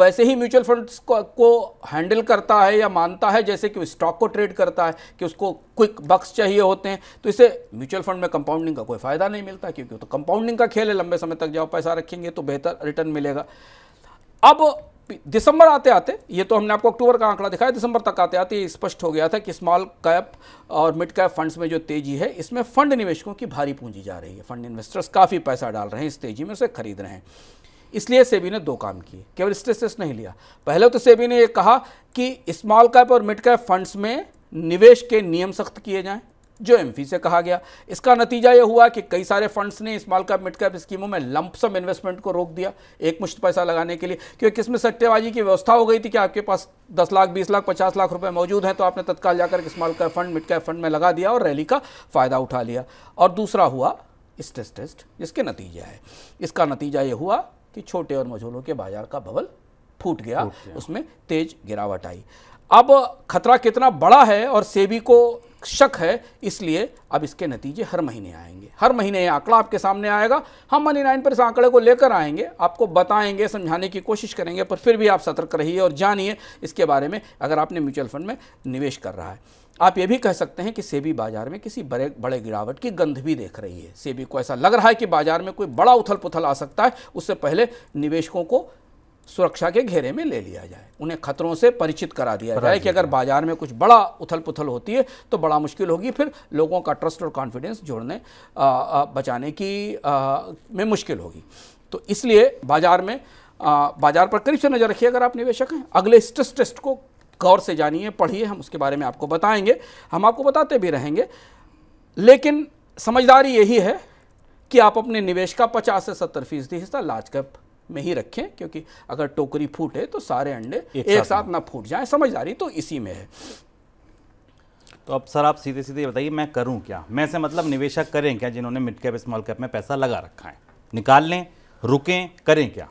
वैसे ही म्यूचुअल फंड्स को, को हैंडल करता है या मानता है जैसे कि स्टॉक को ट्रेड करता है कि उसको क्विक बक्स चाहिए होते हैं तो इसे म्यूचुअल फंड में कंपाउंडिंग का कोई फ़ायदा नहीं मिलता क्योंकि तो कंपाउंडिंग का खेल है लंबे समय तक जाओ पैसा रखेंगे तो बेहतर रिटर्न मिलेगा अब दिसंबर आते आते ये तो हमने आपको अक्टूबर का आंकड़ा दिखाया दिसंबर तक आते आते स्पष्ट हो गया था कि स्मॉल कैप और मिड कैप फंड्स में जो तेजी है इसमें फंड निवेशकों की भारी पूंजी जा रही है फंड इन्वेस्टर्स काफ़ी पैसा डाल रहे हैं इस तेजी में उसे खरीद रहे हैं इसलिए सेबी ने दो काम किए केवल स्ट्रेस नहीं लिया पहले तो सेबी ने यह कहा कि स्मॉल कैप और मिड कैप फंड्स में निवेश के नियम सख्त किए जाएं जो एम से कहा गया इसका नतीजा यह हुआ कि कई सारे फंड्स ने स्मॉल कैप मिड कैप स्कीमों में लंपसम इन्वेस्टमेंट को रोक दिया एक मुश्त पैसा लगाने के लिए क्योंकि इसमें सट्टेबाजी की व्यवस्था हो गई थी कि आपके पास 10 लाख 20 लाख 50 लाख रुपए मौजूद हैं तो आपने तत्काल जाकर small cap fund mid cap fund में लगा दिया और रैली का फ़ायदा उठा लिया और दूसरा हुआ स्ट्रेस टेस्ट जिसके नतीजा है इसका नतीजा ये हुआ कि छोटे और मझोलों के बाजार का बबल फूट गया उसमें तेज गिरावट आई अब खतरा कितना बड़ा है और सेबी को शक है इसलिए अब इसके नतीजे हर महीने आएंगे हर महीने ये आंकड़ा आपके सामने आएगा हम मनी नाइन पर इस आंकड़े को लेकर आएंगे आपको बताएंगे समझाने की कोशिश करेंगे पर फिर भी आप सतर्क रहिए और जानिए इसके बारे में अगर आपने म्यूचुअल फंड में निवेश कर रहा है आप ये भी कह सकते हैं कि सेबी बाजार में किसी बड़े बड़े गिरावट की गंध भी देख रही है सेबी को ऐसा लग रहा है कि बाजार में कोई बड़ा उथल पुथल आ सकता है उससे पहले निवेशकों को सुरक्षा के घेरे में ले लिया जाए उन्हें खतरों से परिचित करा दिया जाए कि अगर बाजार में कुछ बड़ा उथल पुथल होती है तो बड़ा मुश्किल होगी फिर लोगों का ट्रस्ट और कॉन्फिडेंस जोड़ने आ, आ, बचाने की आ, में मुश्किल होगी तो इसलिए बाजार में आ, बाजार पर करीब से नज़र रखिए अगर आप निवेशक हैं अगले स्ट्रेस टेस्ट को गौर से जानिए पढ़िए हम उसके बारे में आपको बताएंगे हम आपको बताते भी रहेंगे लेकिन समझदारी यही है कि आप अपने निवेश का पचास से सत्तर फीसदी हिस्सा लार्ज कैप में ही रखें क्योंकि अगर टोकरी फूटे तो सारे अंडे एक, एक साथ ना फूट जाए समझदारी तो इसी में है तो अब सर आप सीधे सीधे बताइए मैं करूं क्या मैं से मतलब निवेशक करें क्या जिन्होंने मिड कैप स्मॉल कैप में पैसा लगा रखा है निकाल लें रुकें करें क्या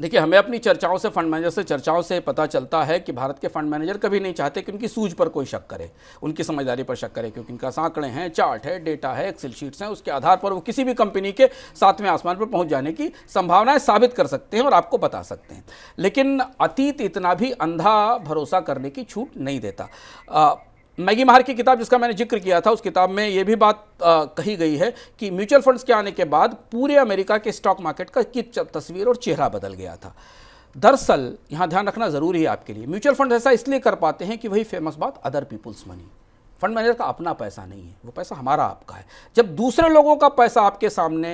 देखिए हमें अपनी चर्चाओं से फंड मैनेजर से चर्चाओं से पता चलता है कि भारत के फंड मैनेजर कभी नहीं चाहते कि उनकी सूझ पर कोई शक करे उनकी समझदारी पर शक करे क्योंकि उनका आंकड़े हैं चार्ट है डेटा है एक्सेल शीट्स हैं उसके आधार पर वो किसी भी कंपनी के सातवें आसमान पर पहुंच जाने की संभावनाएं साबित कर सकते हैं और आपको बता सकते हैं लेकिन अतीत इतना भी अंधा भरोसा करने की छूट नहीं देता मैगी महार की किताब जिसका मैंने जिक्र किया था उस किताब में यह भी बात आ, कही गई है कि म्यूचुअल फंड्स के आने के बाद पूरे अमेरिका के स्टॉक मार्केट का की तस्वीर और चेहरा बदल गया था दरअसल यहाँ ध्यान रखना ज़रूरी है आपके लिए म्यूचुअल फंड ऐसा इसलिए कर पाते हैं कि वही फेमस बात other people's money fund manager का अपना पैसा नहीं है वो पैसा हमारा आपका है जब दूसरे लोगों का पैसा आपके सामने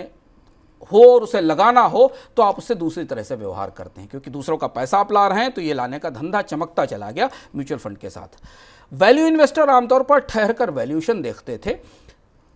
हो और उसे लगाना हो तो आप उससे दूसरी तरह से व्यवहार करते हैं क्योंकि दूसरों का पैसा आप ला रहे हैं तो ये लाने का धंधा चमकता चला गया म्यूचुअल फंड के साथ वैल्यू इन्वेस्टर आमतौर पर ठहर कर वैल्यूशन देखते थे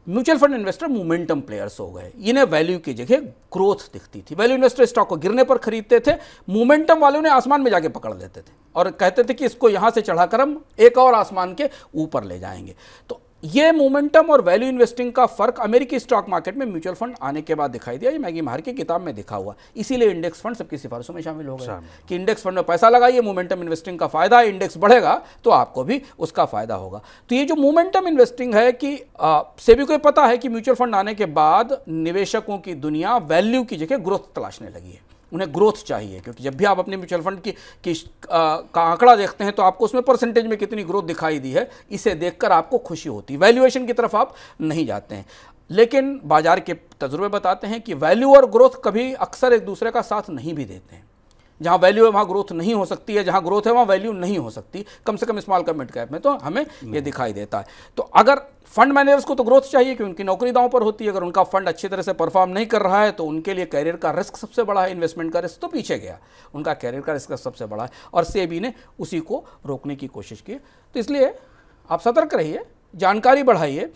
mutual fund investor momentum players हो गए इन्हें वैल्यू की जगह ग्रोथ दिखती थी वैल्यू इन्वेस्टर स्टॉक को गिरने पर खरीदते थे मोमेंटम वाले उन्हें आसमान में जाके पकड़ लेते थे और कहते थे कि इसको यहां से चढ़ाकर हम एक और आसमान के ऊपर ले जाएंगे तो ये मोमेंटम और वैल्यू इन्वेस्टिंग का फर्क अमेरिकी स्टॉक मार्केट में म्यूचुअल फंड आने के बाद दिखाई दिया ये मैगी मार की किताब में दिखा हुआ इसीलिए इंडेक्स फंड सबकी सिफारिशों में शामिल हो गए कि इंडेक्स फंड में पैसा लगाइए मोमेंटम इन्वेस्टिंग का फायदा इंडेक्स बढ़ेगा तो आपको भी उसका फायदा होगा तो ये जो मोमेंटम इन्वेस्टिंग है कि से भी कोई पता है कि म्यूचुअल फंड आने के बाद निवेशकों की दुनिया वैल्यू की जगह ग्रोथ तलाशने लगी है उन्हें ग्रोथ चाहिए क्योंकि जब भी आप अपने म्यूचुअल फंड की, की आ, का आंकड़ा देखते हैं तो आपको उसमें परसेंटेज में कितनी ग्रोथ दिखाई दी है इसे देखकर आपको खुशी होती है वैल्यूएशन की तरफ आप नहीं जाते हैं लेकिन बाजार के तजुर्बे बताते हैं कि वैल्यू और ग्रोथ कभी अक्सर एक दूसरे का साथ नहीं भी देते हैं जहाँ वैल्यू है वहाँ ग्रोथ नहीं हो सकती है जहाँ ग्रोथ है वहाँ वैल्यू नहीं हो सकती कम से कम स्मॉल मिड कैप में तो हमें ये हम्म। दिखाई देता है तो अगर फंड मैनेजर्स को तो ग्रोथ चाहिए कि उनकी नौकरी दांव पर होती है अगर उनका फंड अच्छी तरह से परफॉर्म नहीं कर रहा है तो उनके लिए कैरियर का रिस्क सबसे बड़ा है इन्वेस्टमेंट का रिस्क तो पीछे गया उनका कैरियर का रिस्क सबसे बड़ा है और सेबी ने उसी को रोकने की कोशिश की तो इसलिए आप सतर्क रहिए जानकारी बढ़ाइए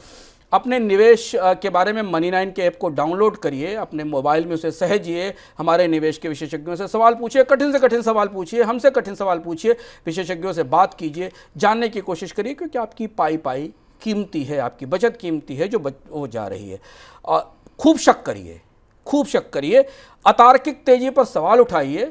अपने निवेश के बारे में मनी नाइन के ऐप को डाउनलोड करिए अपने मोबाइल में उसे सहजिए हमारे निवेश के विशेषज्ञों से सवाल पूछिए कठिन से कठिन सवाल पूछिए हमसे कठिन सवाल पूछिए विशेषज्ञों से बात कीजिए जानने की कोशिश करिए क्योंकि आपकी पाई पाई कीमती है आपकी बचत कीमती है जो बच, वो जा रही है और खूब शक करिए खूब शक करिए अतार्किक तेजी पर सवाल उठाइए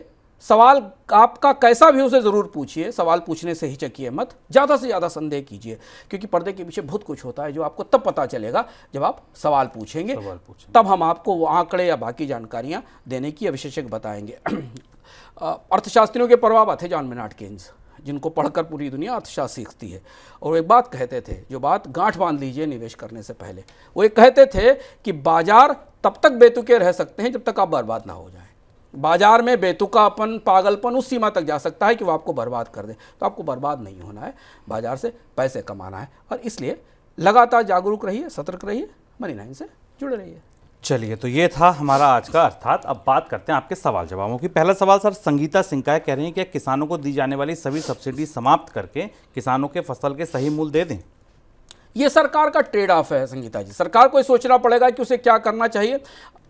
सवाल आपका कैसा भी उसे ज़रूर पूछिए सवाल पूछने से ही चकिए मत ज़्यादा से ज़्यादा संदेह कीजिए क्योंकि पर्दे के पीछे बहुत कुछ होता है जो आपको तब पता चलेगा जब आप सवाल पूछेंगे सवाल पूछें। तब हम आपको वो आंकड़े या बाकी जानकारियाँ देने की विशेषज्ञ बताएंगे अर्थशास्त्रियों के परवाबा थे जॉन मिनाट केन्स जिनको पढ़कर पूरी दुनिया अर्थशास्त्र सीखती है और एक बात कहते थे जो बात गांठ बांध लीजिए निवेश करने से पहले वो एक कहते थे कि बाजार तब तक बेतुके रह सकते हैं जब तक आप बर्बाद ना हो जाए बाजार में बेतुकापन पागलपन उस सीमा तक जा सकता है कि वो आपको बर्बाद कर दें तो आपको बर्बाद नहीं होना है बाजार से पैसे कमाना है और इसलिए लगातार जागरूक रहिए सतर्क रहिए मनी नाइन से जुड़े रहिए चलिए तो ये था हमारा आज का अर्थात अब बात करते हैं आपके सवाल जवाबों की पहला सवाल सर संगीता सिंह का कह रही हैं कि किसानों को दी जाने वाली सभी सब्सिडी समाप्त करके किसानों के फसल के सही मूल्य दे दें ये सरकार का ट्रेड ऑफ है संगीता जी सरकार को ये सोचना पड़ेगा कि उसे क्या करना चाहिए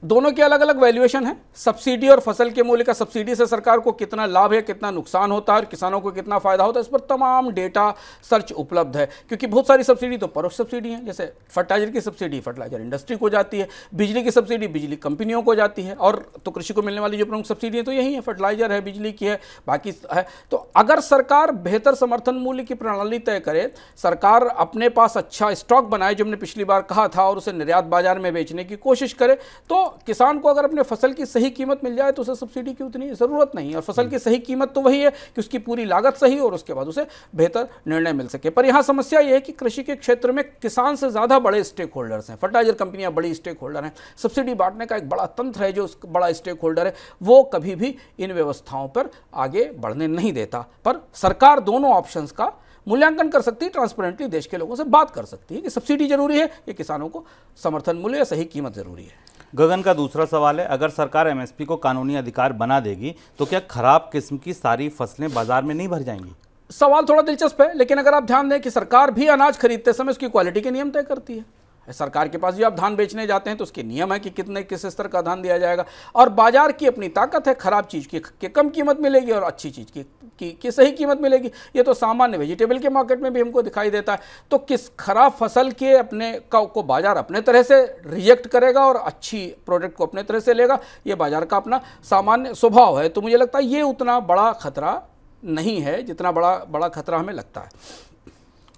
दोनों के अलग अलग वैल्यूएशन है सब्सिडी और फसल के मूल्य का सब्सिडी से सरकार को कितना लाभ है कितना नुकसान होता है और किसानों को कितना फायदा होता है इस पर तमाम डेटा सर्च उपलब्ध है क्योंकि बहुत सारी सब्सिडी तो परोक्ष सब्सिडी है जैसे फर्टिलाइजर की सब्सिडी फर्टिलाइजर इंडस्ट्री को जाती है बिजली की सब्सिडी बिजली कंपनियों को जाती है और तो कृषि को मिलने वाली जो प्रमुख सब्सिडी है तो यही है फर्टिलाइजर है बिजली की है बाकी है तो अगर सरकार बेहतर समर्थन मूल्य की प्रणाली तय करे सरकार अपने पास अच्छा स्टॉक बनाए जो हमने पिछली बार कहा था और उसे निर्यात बाजार में बेचने की कोशिश करे तो किसान को अगर अपने फसल की सही कीमत मिल जाए तो उसे सब्सिडी की उतनी ज़रूरत नहीं और फसल की सही कीमत तो वही है कि उसकी पूरी लागत सही और उसके बाद उसे बेहतर निर्णय मिल सके पर यहाँ समस्या ये है कि कृषि के क्षेत्र में किसान से ज़्यादा बड़े स्टेक होल्डर्स हैं फर्टिलाइजर कंपनियाँ बड़ी स्टेक होल्डर हैं सब्सिडी बांटने का एक बड़ा तंत्र है जो बड़ा स्टेक होल्डर है वो कभी भी इन व्यवस्थाओं पर आगे बढ़ने नहीं देता पर सरकार दोनों ऑप्शंस का मूल्यांकन कर सकती है ट्रांसपेरेंटली देश के लोगों से बात कर सकती है कि सब्सिडी जरूरी है कि किसानों को समर्थन मूल्य या सही कीमत जरूरी है गगन का दूसरा सवाल है अगर सरकार एमएसपी को कानूनी अधिकार बना देगी तो क्या खराब किस्म की सारी फसलें बाजार में नहीं भर जाएंगी सवाल थोड़ा दिलचस्प है लेकिन अगर आप ध्यान दें कि सरकार भी अनाज खरीदते समय उसकी क्वालिटी के नियम तय करती है सरकार के पास जो आप धान बेचने जाते हैं तो उसके नियम है कि कितने किस स्तर का धान दिया जाएगा और बाजार की अपनी ताकत है खराब चीज़ की कम कीमत मिलेगी और अच्छी चीज़ की की कि सही कीमत मिलेगी ये तो सामान्य वेजिटेबल के मार्केट में भी हमको दिखाई देता है तो किस खराब फसल के अपने का को बाज़ार अपने तरह से रिजेक्ट करेगा और अच्छी प्रोडक्ट को अपने तरह से लेगा ये बाज़ार का अपना सामान्य स्वभाव है तो मुझे लगता है ये उतना बड़ा खतरा नहीं है जितना बड़ा बड़ा खतरा हमें लगता है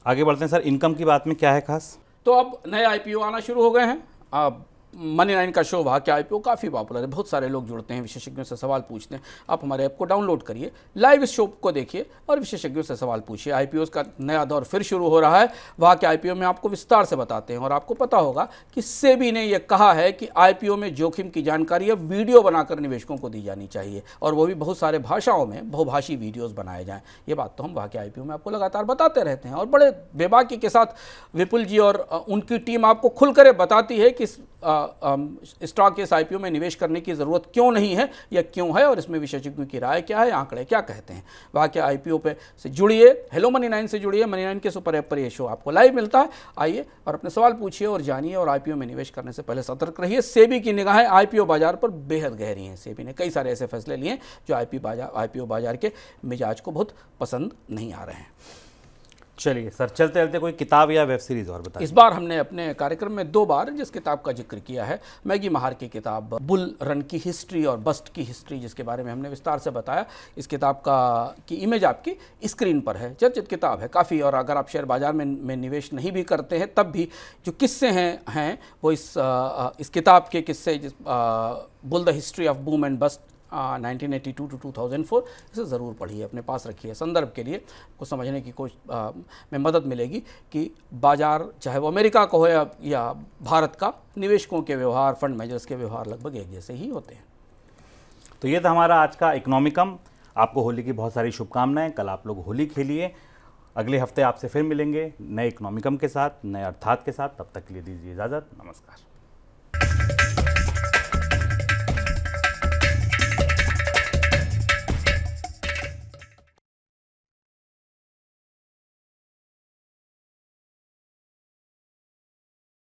आगे बढ़ते हैं सर इनकम की बात में क्या है खास तो अब नए आई आना शुरू हो गए हैं अब मनी नाइन का शो वहाँ के आई काफ़ी पॉपुलर है बहुत सारे लोग जुड़ते हैं विशेषज्ञों से सवाल पूछते हैं आप हमारे ऐप को डाउनलोड करिए लाइव इस शो को देखिए और विशेषज्ञों से सवाल पूछिए आई का नया दौर फिर शुरू हो रहा है वहाँ के आई में आपको विस्तार से बताते हैं और आपको पता होगा कि सेबी ने यह कहा है कि आई में जोखिम की जानकारी अब वीडियो बनाकर निवेशकों को दी जानी चाहिए और वो भी बहुत सारे भाषाओं में बहुभाषी वीडियोज़ बनाए जाएँ ये बात तो हम वहाँ के आई में आपको लगातार बताते रहते हैं और बड़े बेबाकी के साथ विपुल जी और उनकी टीम आपको खुल बताती है कि स्टॉक इस आईपीओ में निवेश करने की ज़रूरत क्यों नहीं है या क्यों है और इसमें विशेषज्ञों की राय क्या है आंकड़े क्या कहते हैं वहाँ के आई पे से जुड़िए हेलो मनी नाइन से जुड़िए मनी नाइन के सुपर ऐप पर यह शो आपको लाइव मिलता है आइए और अपने सवाल पूछिए और जानिए और आई में निवेश करने से पहले सतर्क रहिए सेबी की निगाहें आई बाजार पर बेहद गहरी हैं सेबी ने कई सारे ऐसे फैसले लिए जो आई बाजार आई बाजार के मिजाज को बहुत पसंद नहीं आ रहे हैं चलिए सर चलते चलते कोई किताब या वेब सीरीज और बताइए इस बार हमने अपने कार्यक्रम में दो बार जिस किताब का जिक्र किया है मैगी महार की किताब बुल रन की हिस्ट्री और बस्ट की हिस्ट्री जिसके बारे में हमने विस्तार से बताया इस किताब का की इमेज आपकी स्क्रीन पर है चर्चित किताब है काफ़ी और अगर आप शेयर बाजार में, में निवेश नहीं भी करते हैं तब भी जो किस्से हैं हैं वो इस आ, इस किताब के किस्से जिस आ, bull the history of boom and bust 1982 to 2004 इसे ज़रूर पढ़िए अपने पास रखिए संदर्भ के लिए को समझने की कोशिश में मदद मिलेगी कि बाजार चाहे वो अमेरिका का हो या, या भारत का निवेशकों के व्यवहार फंड मैनेजर्स के व्यवहार लगभग एक जैसे ही होते हैं तो ये था हमारा आज का इकनॉमिकम आपको होली की बहुत सारी शुभकामनाएं कल आप लोग होली खेलिए अगले हफ्ते आपसे फिर मिलेंगे नए इकनॉमिकम के साथ नए अर्थात के साथ तब तक के लिए दीजिए इजाज़त नमस्कार